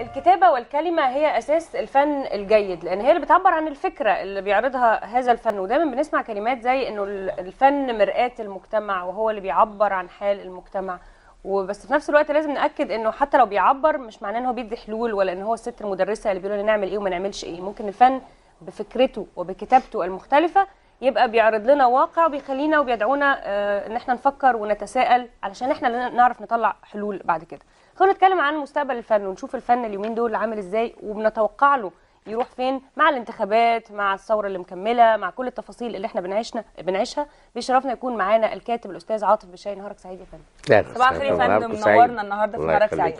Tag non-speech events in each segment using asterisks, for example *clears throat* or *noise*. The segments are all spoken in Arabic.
الكتابه والكلمه هي اساس الفن الجيد لان هي اللي بتعبر عن الفكره اللي بيعرضها هذا الفن ودايما بنسمع كلمات زي انه الفن مرآه المجتمع وهو اللي بيعبر عن حال المجتمع وبس في نفس الوقت لازم ناكد انه حتى لو بيعبر مش معناه ان هو بيدي حلول ولا ان هو الست المدرسه اللي بيقول لنا نعمل ايه وما نعملش ايه ممكن الفن بفكرته وبكتابته المختلفه يبقى بيعرض لنا واقع وبيخلينا وبيدعونا آه، ان احنا نفكر ونتساءل علشان احنا نعرف نطلع حلول بعد كده خلونا نتكلم عن مستقبل الفن ونشوف الفن اليومين دول عامل ازاي وبنتوقع له يروح فين مع الانتخابات مع الثوره اللي مكمله مع كل التفاصيل اللي احنا بنعيشنا بنعيشها بيشرفنا يكون معانا الكاتب الاستاذ عاطف بشاي نهارك سعيد يا فندم صباح الخير يا فندم منورنا النهارده في نهارك سعيد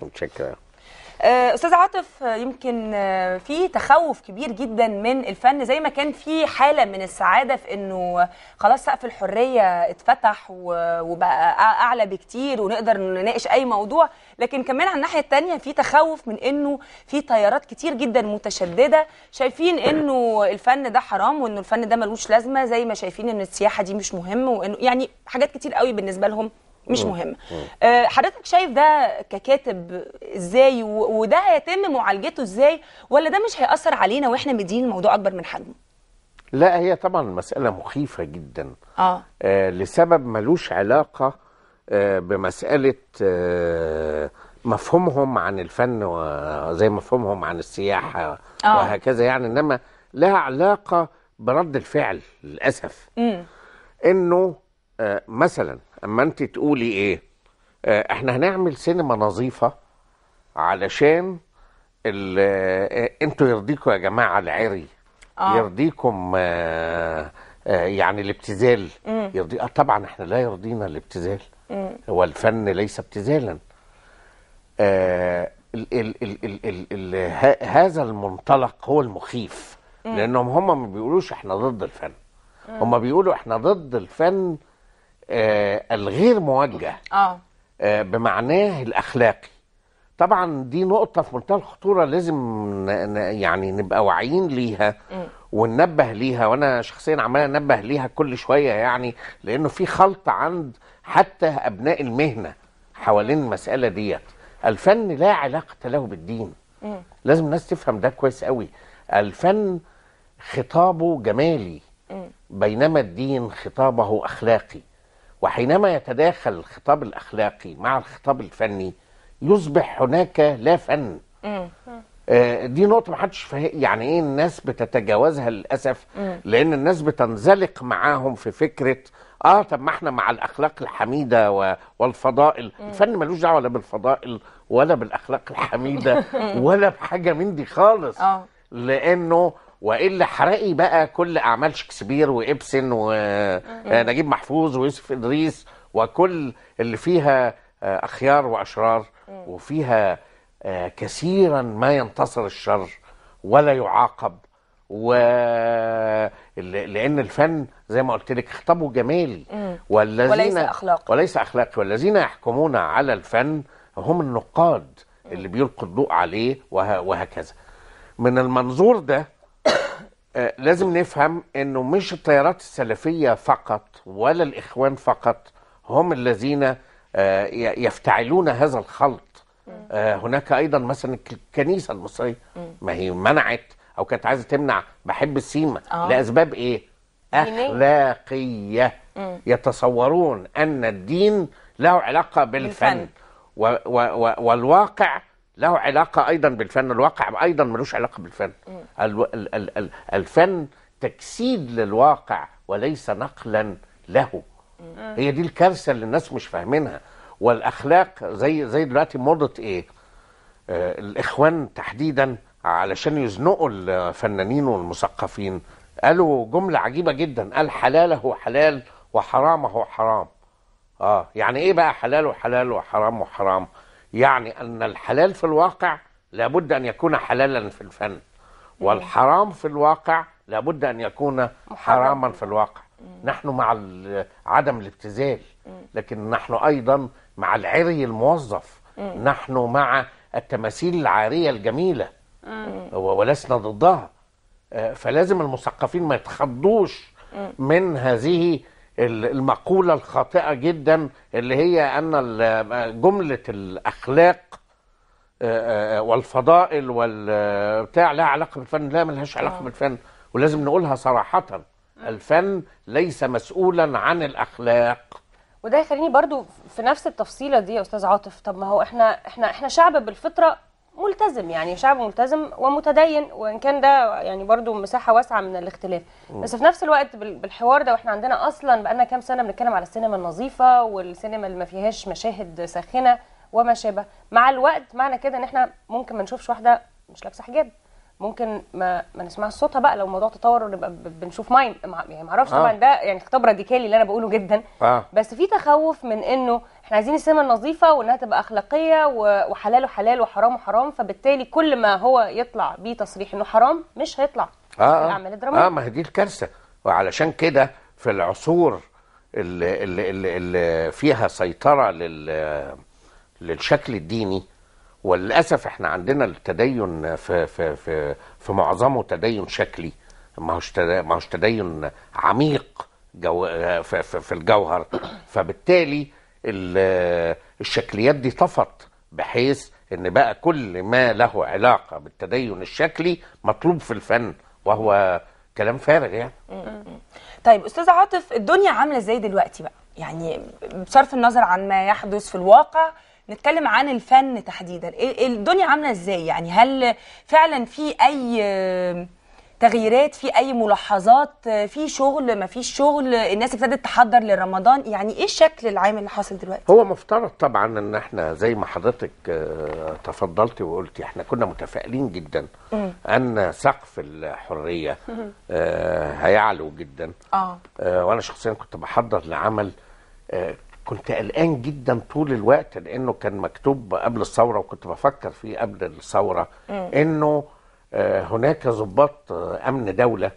آه، استاذ عاطف آه، يمكن آه، في تخوف كبير جدا من الفن زي ما كان في حاله من السعاده في انه خلاص سقف الحريه اتفتح وبقى اعلى بكتير ونقدر نناقش اي موضوع لكن كمان على الناحيه الثانيه في تخوف من انه في تيارات كتير جدا متشدده شايفين انه الفن ده حرام وانه الفن ده ملوش لازمه زي ما شايفين ان السياحه دي مش مهم وانه يعني حاجات كتير قوي بالنسبه لهم مش مهم آه، حضرتك شايف ده ككاتب ازاي وده هيتم معالجته ازاي ولا ده مش هيأثر علينا واحنا مدين الموضوع اكبر من حجمه لا هي طبعا مسألة مخيفة جدا آه. آه لسبب ملوش علاقة آه بمسألة آه مفهومهم عن الفن وزي مفهومهم عن السياحة آه. وهكذا يعني إنما لها علاقة برد الفعل للأسف مم. إنه آه، مثلا اما انت تقولي ايه آه احنا هنعمل سينما نظيفه علشان آه، انتوا يرضيكم يا جماعه العري آه. يرضيكم آه آه يعني الابتذال يرضي آه طبعا احنا لا يرضينا الابتذال هو الفن ليس ابتذالا آه ال ال ال ال ال ال هذا المنطلق هو المخيف لانهم هم ما بيقولوش احنا ضد الفن هم بيقولوا احنا ضد الفن آه، الغير موجه آه. اه بمعناه الاخلاقي طبعا دي نقطه في منتهى الخطوره لازم يعني نبقى واعيين ليها وننبه ليها وانا شخصيا عمال انبه ليها كل شويه يعني لانه في خلط عند حتى ابناء المهنه حوالين المساله ديت الفن لا علاقه له بالدين م. لازم الناس تفهم ده كويس قوي الفن خطابه جمالي م. بينما الدين خطابه اخلاقي وحينما يتداخل الخطاب الأخلاقي مع الخطاب الفني يصبح هناك لا فن آه، دي نقطة ما حدش يعني ايه الناس بتتجاوزها للأسف لأن الناس بتنزلق معاهم في فكرة اه طب ما احنا مع الأخلاق الحميدة والفضائل الفن ملوش دعوة لا بالفضائل ولا بالأخلاق الحميدة *laughs* ولا بحاجة من دي خالص آه. لأنه والا حرقي بقى كل اعمال شكسبير وابسن ونجيب آه، محفوظ ويوسف ادريس وكل اللي فيها آه، اخيار واشرار وفيها آه، كثيرا ما ينتصر الشر ولا يعاقب و لان الفن زي ما قلت لك خطابه جمالي والذين وليس اخلاقي وليس اخلاقي والذين يحكمون على الفن هم النقاد اللي بيلقوا الضوء عليه وه... وهكذا من المنظور ده آه، لازم نفهم انه مش التيارات السلفيه فقط ولا الاخوان فقط هم الذين آه، يفتعلون هذا الخلط آه، هناك ايضا مثلا الكنيسه المصريه ما هي منعت او كانت عايزه تمنع بحب السيما لاسباب ايه؟ اخلاقيه يتصورون ان الدين له علاقه بالفن, بالفن. و و و والواقع له علاقه ايضا بالفن الواقع ايضا ملوش علاقه بالفن ال... ال... ال... الفن تجسيد للواقع وليس نقلا له هي دي الكارثه اللي الناس مش فاهمينها والاخلاق زي زي دلوقتي موضه ايه آه الاخوان تحديدا علشان يزنقوا الفنانين والمثقفين قالوا جمله عجيبه جدا قال حلاله حلال وحرامه حرام اه يعني ايه بقى حلال وحلال وحرام وحرام يعني أن الحلال في الواقع لابد أن يكون حلالا في الفن والحرام في الواقع لابد أن يكون حراما في الواقع نحن مع عدم الابتذال لكن نحن أيضا مع العري الموظف نحن مع التماثيل العارية الجميلة ولسنا ضدها آه، فلازم المثقفين ما يتخضوش من هذه المقولة الخاطئة جدا اللي هي أن جملة الأخلاق آه، آه، آه، والفضائل والبتاع لها علاقة بالفن لا ملهاش علاقة بالفن ولازم نقولها صراحة الفن ليس مسؤولا عن الأخلاق وده يخليني برضو في نفس التفصيلة دي يا أستاذ عاطف طب ما هو احنا احنا احنا شعب بالفطرة ملتزم يعني شعب ملتزم ومتدين وان كان ده يعني برضو مساحه واسعه من الاختلاف بس في نفس الوقت بالحوار ده واحنا عندنا اصلا بقالنا كام سنه بنتكلم على السينما النظيفه والسينما اللي ما فيهاش مشاهد ساخنه وما شابه مع الوقت معنى كده ان احنا ممكن ما نشوفش واحده مش لابسه حجاب ممكن ما ما نسمعش صوتها بقى لو الموضوع تطور ونبقى بنشوف ماين يعني ما اعرفش آه. طبعا ده يعني خطاب راديكالي اللي انا بقوله جدا آه. بس في تخوف من انه احنا عايزين السينما النظيفه وانها تبقى اخلاقيه وحلال وحلال وحرام وحرام فبالتالي كل ما هو يطلع بيه تصريح انه حرام مش هيطلع آه. في الاعمال الدراميه اه ما هي دي الكارثه وعلشان كده في العصور اللي, اللي, اللي, اللي فيها سيطره لل للشكل الديني وللاسف احنا عندنا التدين في في في, في معظمه تدين شكلي ما هوش ما هوش تدين عميق جو في, في, في الجوهر فبالتالي الشكليات دي طفت بحيث ان بقى كل ما له علاقه بالتدين الشكلي مطلوب في الفن وهو كلام فارغ يعني طيب استاذ عاطف الدنيا عامله ازاي دلوقتي بقى يعني بصرف النظر عن ما يحدث في الواقع نتكلم عن الفن تحديدا إيه، إيه، الدنيا عامله ازاي يعني هل فعلا في اي تغييرات في اي ملاحظات في شغل ما فيش شغل الناس ابتدت تحضر لرمضان يعني ايه الشكل العام اللي حاصل دلوقتي هو مفترض طبعا ان احنا زي ما حضرتك آه، تفضلتي وقلتي احنا كنا متفائلين جدا مم. ان سقف الحريه آه، هيعلو جدا آه. آه. وانا شخصيا كنت بحضر لعمل كنت قلقان جدا طول الوقت لانه كان مكتوب قبل الثوره وكنت بفكر فيه قبل الثوره انه آه، هناك ضباط آه، امن دوله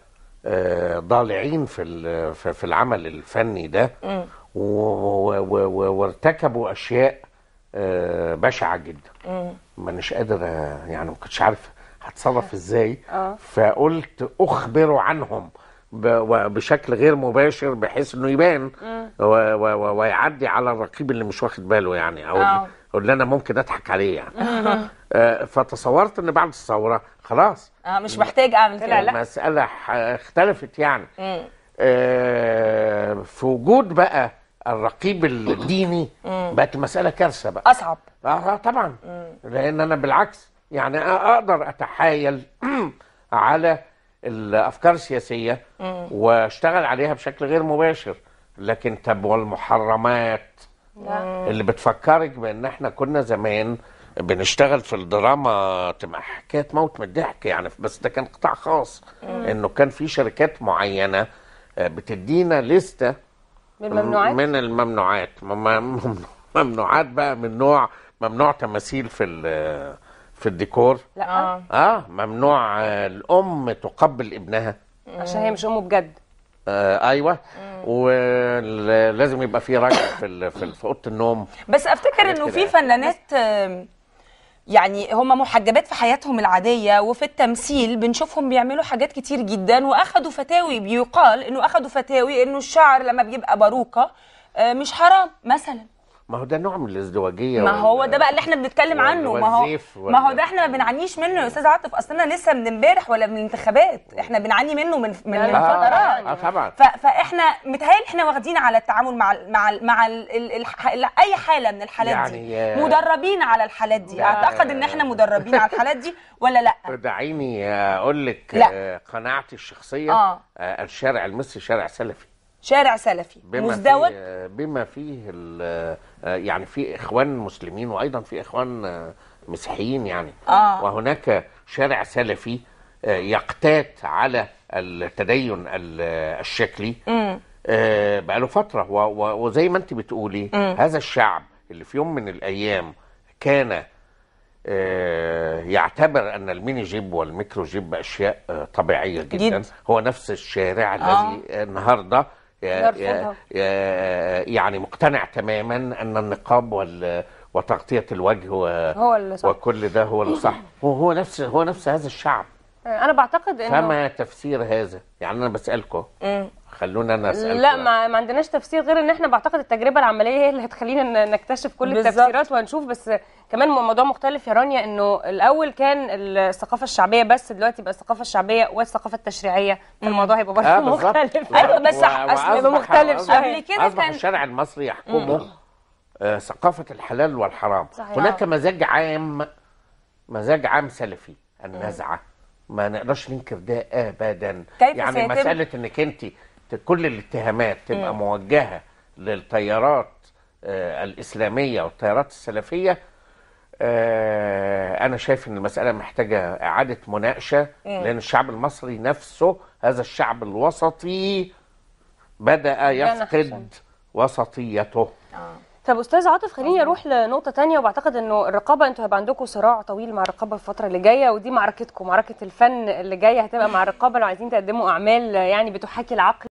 آه، ضالعين في في العمل الفني ده وارتكبوا اشياء بشعه جدا مانيش قادر يعني ما كنتش عارف هتصرف *laughs* ازاي فقلت اخبروا عنهم بشكل غير مباشر بحيث انه يبان ويعدي على الرقيب اللي مش واخد باله يعني او آه. أوه. اللي انا ممكن اضحك عليه يعني *laughs* آه، فتصورت ان بعد الثوره خلاص اه مش محتاج اعمل كده لا المساله اختلفت يعني آه في وجود بقى الرقيب الديني بقت المساله كارثه بقى اصعب اه, آه، طبعا لان انا بالعكس يعني اقدر اتحايل *clears throat* على الافكار السياسيه واشتغل عليها بشكل غير مباشر لكن طب والمحرمات اللي بتفكرك بان احنا كنا زمان بنشتغل في الدراما تبقى حكايه موت من الضحك يعني بس ده كان قطاع خاص انه كان في شركات معينه آه، بتدينا لسته من الممنوعات من الممنوعات ممنوعات بقى من نوع ممنوع تماثيل في في الديكور لا اه, آه ممنوع آه، الام تقبل ابنها عشان هي مش امه بجد آه ايوه ولازم يبقى في راجل في في اوضه النوم بس افتكر انه في فنانات يعني هم محجبات في حياتهم العاديه وفي التمثيل بنشوفهم بيعملوا حاجات كتير جدا واخدوا فتاوي بيقال انه اخدوا فتاوي انه الشعر لما بيبقى باروكه آه، مش حرام مثلا ما هو ده نوع من الازدواجيه ما هو ده بقى اللي احنا بنتكلم عنه ما هو ما هو ده احنا ما بنعانيش منه يا استاذ عاطف اصلنا لسه من امبارح ولا من الانتخابات احنا بنعاني منه من من آه فترات آه, آه طبعا فاحنا متهيألي احنا واخدين على التعامل مع ال مع ال مع ال ال ال اي حاله من الحالات يعني دي آه، مدربين على الحالات دي اعتقد ان احنا مدربين على الحالات دي ولا لا *laughs* دعيني آه، اقول لك آه، قناعتي الشخصيه آه. الشارع المصري شارع سلفي شارع سلفي بما مزدوج فيه بما فيه آه، يعني في اخوان مسلمين وايضا في اخوان آه، مسيحيين يعني آه. وهناك شارع سلفي آه، يقتات على التدين الشكلي بقى له فتره وزي ما انت بتقولي م. هذا الشعب اللي في يوم من الايام كان يعتبر ان الميني جيب والميكرو جيب اشياء طبيعيه جدا جيد. هو نفس الشارع آه. الذي النهارده يعني مقتنع تماما أن النقاب وال وتغطية الوجه و... هو اللي صح. وكل ده هو اللي صح *clears throat* هو نفس هو نفس هذا الشعب أنا بعتقد إنه فما تفسير هذا يعني أنا بسألكم خلونا انا اسالكم لا ما, ما عندناش تفسير غير ان احنا بعتقد التجربه العمليه هي اللي هتخلينا نكتشف كل بالزبط. التفسيرات وهنشوف بس كمان موضوع مختلف يا رانيا انه الاول كان الثقافه الشعبيه بس دلوقتي بقى الثقافه الشعبيه والثقافه التشريعيه فالموضوع هيبقى برضه آه مختلف ايوه بس اصل مختلف شويه قبل كده كان الشارع المصري يحكمه آه ثقافه الحلال والحرام صحيح. هناك آه. مزاج عام مزاج عام سلفي النزعه ما نقدرش ننكر ده ابدا يعني مساله انك انت كل الاتهامات تبقى م. موجهه للتيارات آه، الاسلاميه والتيارات السلفيه آه، انا شايف ان المساله محتاجه اعاده مناقشه لان الشعب المصري نفسه هذا الشعب الوسطي بدا يفقد وسطيته آه. طب استاذ عاطف خليني اروح لنقطه تانية وبعتقد انه الرقابه انتوا هيبقى عندكم صراع طويل مع الرقابه الفتره اللي جايه ودي معركتكم معركه الفن اللي جايه هتبقى مع الرقابه لو عايزين تقدموا اعمال يعني بتحاكي العقل